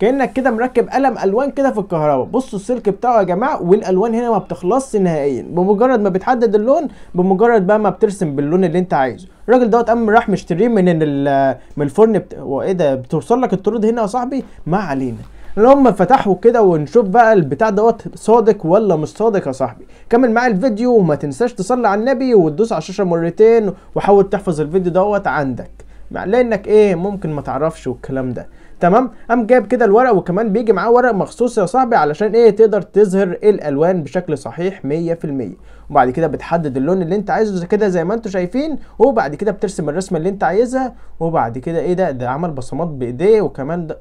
كانك كده مركب قلم الوان كده في الكهرباء بصوا السلك بتاعه يا جماعه والالوان هنا ما بتخلصش نهائيا بمجرد ما بتحدد اللون بمجرد بقى ما بترسم باللون اللي انت عايزه الراجل دوت قام راح مشتريه من من الفرن بتا... وايه ده بتوصل لك الطرود هنا يا صاحبي ما علينا لما فتحوا كده ونشوف بقى البتاع دوت صادق ولا مش صادق يا صاحبي كمل معايا الفيديو وما تنساش تصلي على النبي وتدوس على الشاشه مرتين وحاول تحفظ الفيديو دوت عندك لانك ايه ممكن ما تعرفش والكلام ده تمام قام جاب كده الورق وكمان بيجي معاه ورق مخصوص يا صاحبي علشان ايه تقدر تظهر الالوان بشكل صحيح 100% وبعد كده بتحدد اللون اللي انت عايزه كده زي ما انتم شايفين وبعد كده بترسم الرسمه اللي انت عايزها وبعد كده ايه ده ده عمل بصمات بايديه وكمان ده